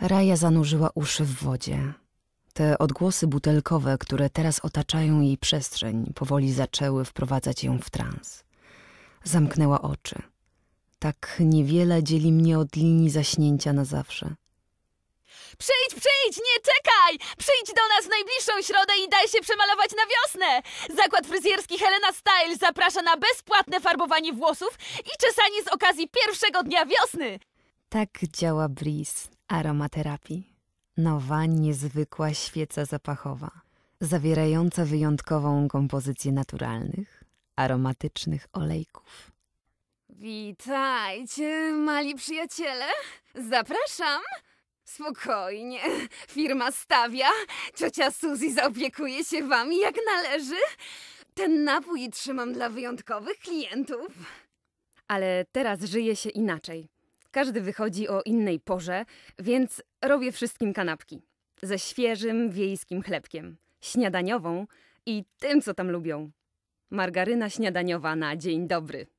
Raja zanurzyła uszy w wodzie. Te odgłosy butelkowe, które teraz otaczają jej przestrzeń, powoli zaczęły wprowadzać ją w trans. Zamknęła oczy. Tak niewiele dzieli mnie od linii zaśnięcia na zawsze. Przyjdź, przyjdź, nie czekaj! Przyjdź do nas w najbliższą środę i daj się przemalować na wiosnę! Zakład fryzjerski Helena Style zaprasza na bezpłatne farbowanie włosów i czesanie z okazji pierwszego dnia wiosny! Tak działa Breeze aromaterapii. Nowa, niezwykła świeca zapachowa, zawierająca wyjątkową kompozycję naturalnych, aromatycznych olejków. Witajcie, mali przyjaciele. Zapraszam. Spokojnie, firma stawia. Ciocia Suzy zaopiekuje się wami jak należy. Ten napój trzymam dla wyjątkowych klientów. Ale teraz żyje się inaczej. Każdy wychodzi o innej porze, więc robię wszystkim kanapki. Ze świeżym, wiejskim chlebkiem, śniadaniową i tym, co tam lubią. Margaryna śniadaniowa na dzień dobry.